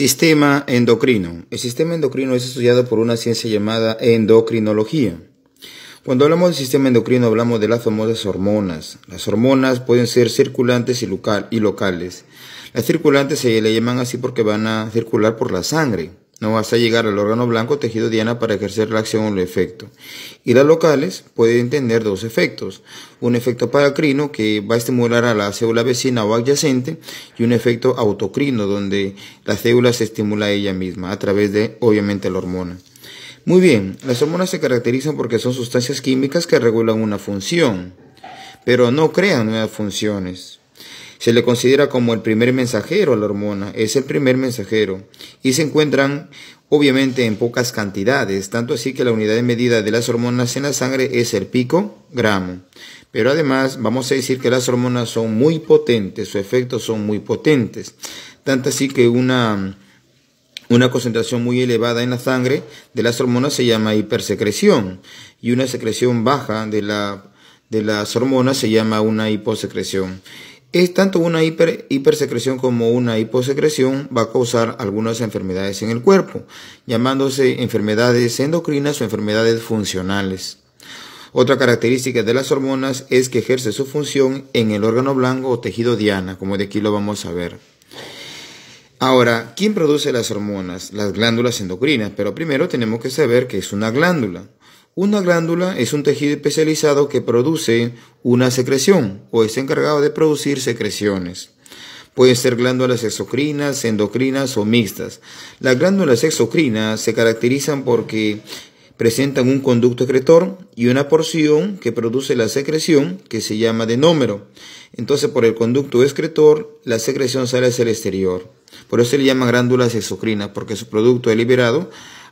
Sistema endocrino. El sistema endocrino es estudiado por una ciencia llamada endocrinología. Cuando hablamos del sistema endocrino hablamos de las famosas hormonas. Las hormonas pueden ser circulantes y, y locales. Las circulantes se le llaman así porque van a circular por la sangre. No vas a llegar al órgano blanco tejido diana para ejercer la acción o el efecto. Y las locales pueden tener dos efectos. Un efecto paracrino que va a estimular a la célula vecina o adyacente y un efecto autocrino donde la célula se estimula a ella misma a través de, obviamente, la hormona. Muy bien, las hormonas se caracterizan porque son sustancias químicas que regulan una función, pero no crean nuevas funciones. Se le considera como el primer mensajero a la hormona, es el primer mensajero. Y se encuentran obviamente en pocas cantidades, tanto así que la unidad de medida de las hormonas en la sangre es el pico gramo. Pero además vamos a decir que las hormonas son muy potentes, sus efectos son muy potentes. Tanto así que una, una concentración muy elevada en la sangre de las hormonas se llama hipersecreción y una secreción baja de, la, de las hormonas se llama una hiposecreción. Es tanto una hipersecreción como una hiposecreción va a causar algunas enfermedades en el cuerpo, llamándose enfermedades endocrinas o enfermedades funcionales. Otra característica de las hormonas es que ejerce su función en el órgano blanco o tejido diana, como de aquí lo vamos a ver. Ahora, ¿quién produce las hormonas? Las glándulas endocrinas, pero primero tenemos que saber que es una glándula. Una glándula es un tejido especializado que produce una secreción o es encargado de producir secreciones. Pueden ser glándulas exocrinas, endocrinas o mixtas. Las glándulas exocrinas se caracterizan porque presentan un conducto excretor y una porción que produce la secreción que se llama denómero. Entonces por el conducto excretor la secreción sale hacia el exterior. Por eso se le llama glándulas exocrinas porque su producto es liberado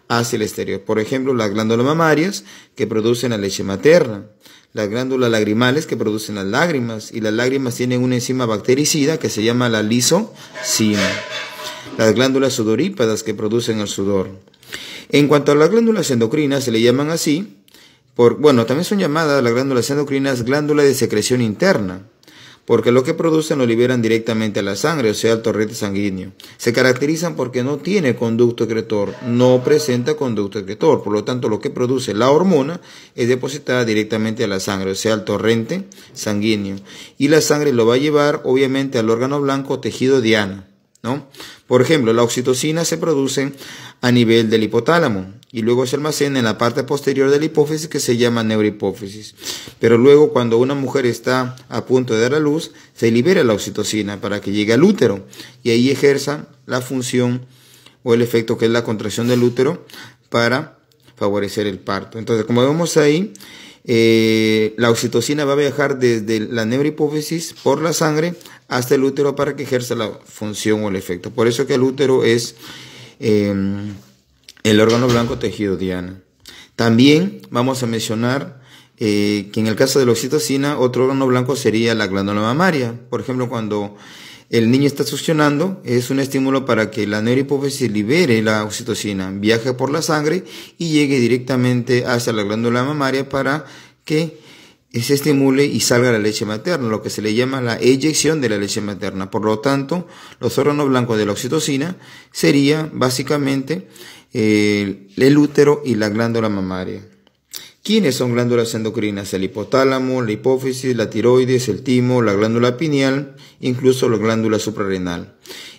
hacia el exterior. Por ejemplo, las glándulas mamarias que producen la leche materna, las glándulas lagrimales que producen las lágrimas y las lágrimas tienen una enzima bactericida que se llama la lisocina. Las glándulas sudorípadas que producen el sudor. En cuanto a las glándulas endocrinas, se le llaman así, por, bueno, también son llamadas las glándulas endocrinas glándulas de secreción interna porque lo que producen lo liberan directamente a la sangre, o sea, al torrente sanguíneo. Se caracterizan porque no tiene conducto excretor, no presenta conducto excretor, por lo tanto lo que produce la hormona es depositada directamente a la sangre, o sea, al torrente sanguíneo. Y la sangre lo va a llevar obviamente al órgano blanco tejido diana. ¿no? Por ejemplo, la oxitocina se produce a nivel del hipotálamo, y luego se almacena en la parte posterior de la hipófisis que se llama neurohipófisis. Pero luego cuando una mujer está a punto de dar a luz, se libera la oxitocina para que llegue al útero y ahí ejerza la función o el efecto que es la contracción del útero para favorecer el parto. Entonces, como vemos ahí, eh, la oxitocina va a viajar desde la neurohipófisis por la sangre hasta el útero para que ejerza la función o el efecto. Por eso que el útero es... Eh, el órgano blanco tejido, Diana. También vamos a mencionar eh, que en el caso de la oxitocina, otro órgano blanco sería la glándula mamaria. Por ejemplo, cuando el niño está succionando, es un estímulo para que la neurohipófisis libere la oxitocina, viaje por la sangre y llegue directamente hacia la glándula mamaria para que se estimule y salga la leche materna, lo que se le llama la eyección de la leche materna. Por lo tanto, los órganos blancos de la oxitocina sería básicamente el útero y la glándula mamaria. ¿Quiénes son glándulas endocrinas? El hipotálamo, la hipófisis, la tiroides, el timo, la glándula pineal, incluso la glándula suprarrenal.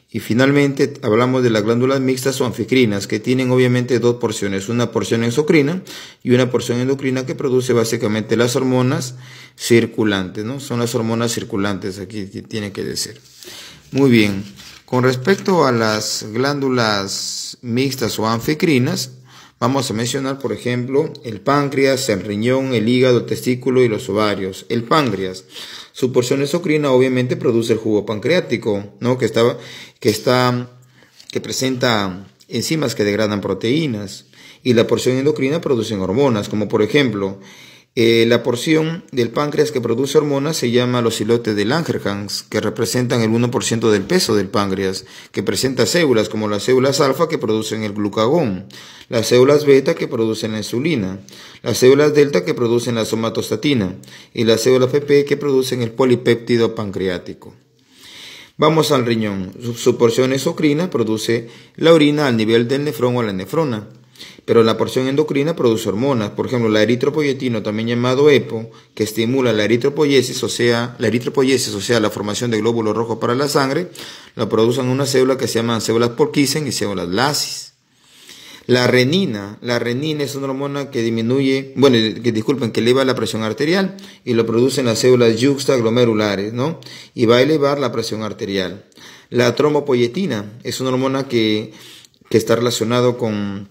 Y finalmente hablamos de las glándulas mixtas o anficrinas, que tienen obviamente dos porciones, una porción exocrina y una porción endocrina que produce básicamente las hormonas circulantes, ¿no? Son las hormonas circulantes, aquí tiene que decir. Muy bien. Con respecto a las glándulas mixtas o anficrinas, vamos a mencionar, por ejemplo, el páncreas, el riñón, el hígado, el testículo y los ovarios. El páncreas, su porción exocrina obviamente produce el jugo pancreático, ¿no? Que estaba, que está, que presenta enzimas que degradan proteínas. Y la porción endocrina produce hormonas, como por ejemplo eh, la porción del páncreas que produce hormonas se llama los silotes de Langerhans, que representan el 1% del peso del páncreas, que presenta células como las células alfa que producen el glucagón, las células beta que producen la insulina, las células delta que producen la somatostatina y las células PP que producen el polipéptido pancreático. Vamos al riñón. Su, porción exocrina produce la orina al nivel del nefrón o la nefrona. Pero la porción endocrina produce hormonas, por ejemplo, la eritropoyetina, también llamado EPO, que estimula la eritropoyesis, o sea, la eritropoyesis, o sea, la formación de glóbulos rojos para la sangre, la producen una célula que se llaman células porquisen y células Lasis. La renina, la renina es una hormona que disminuye, bueno, que disculpen, que eleva la presión arterial y lo producen las células yuxtaglomerulares, ¿no? Y va a elevar la presión arterial. La tromopoyetina es una hormona que, está relacionada con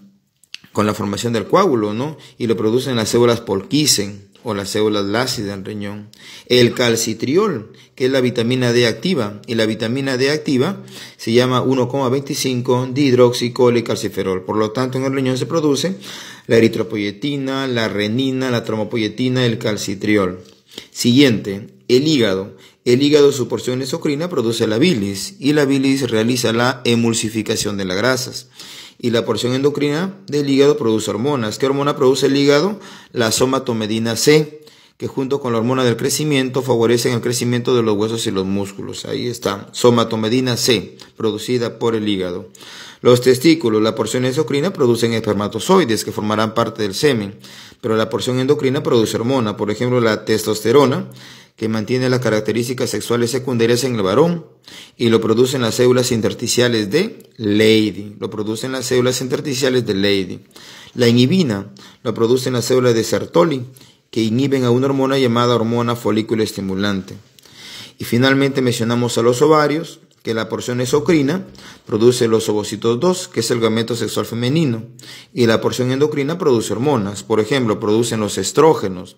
con la formación del coágulo, ¿no? Y lo producen las células polquisen o las células lácidas del riñón. El calcitriol, que es la vitamina D activa, y la vitamina D activa se llama 1,25 calciferol. Por lo tanto, en el riñón se produce la eritropoyetina, la renina, la tromopoyetina, el calcitriol. Siguiente, el hígado. El hígado, su porción exocrina, produce la bilis y la bilis realiza la emulsificación de las grasas. Y la porción endocrina del hígado produce hormonas. ¿Qué hormona produce el hígado? La somatomedina C, que junto con la hormona del crecimiento favorecen el crecimiento de los huesos y los músculos. Ahí está, somatomedina C, producida por el hígado. Los testículos, la porción endocrina producen espermatozoides que formarán parte del semen, pero la porción endocrina produce hormona, por ejemplo la testosterona, que mantiene las características sexuales secundarias en el varón y lo producen las células intersticiales de Lady. Lo producen las células intersticiales de Lady. La inhibina lo producen las células de Sertoli que inhiben a una hormona llamada hormona folículo estimulante. Y finalmente mencionamos a los ovarios, que la porción exocrina produce los ovocitos 2, que es el gameto sexual femenino, y la porción endocrina produce hormonas, por ejemplo, producen los estrógenos.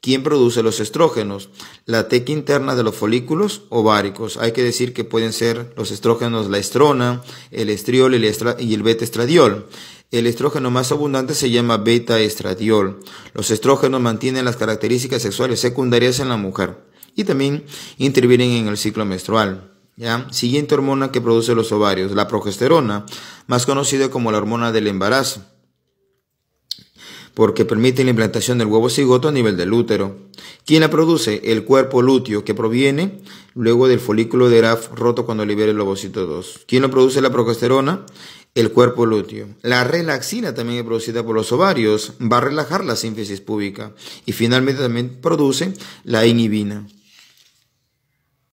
¿Quién produce los estrógenos? La teca interna de los folículos ováricos. Hay que decir que pueden ser los estrógenos la estrona, el estriol y el beta-estradiol. El estrógeno más abundante se llama beta-estradiol. Los estrógenos mantienen las características sexuales secundarias en la mujer y también intervienen en el ciclo menstrual. ¿ya? Siguiente hormona que produce los ovarios, la progesterona, más conocida como la hormona del embarazo, porque permite la implantación del huevo cigoto a nivel del útero. ¿Quién la produce? El cuerpo lúteo, que proviene luego del folículo de Graf roto cuando libera el ovocito 2. ¿Quién la produce la progesterona? el cuerpo lúteo. La relaxina también es producida por los ovarios, va a relajar la síntesis púbica y finalmente también produce la inhibina.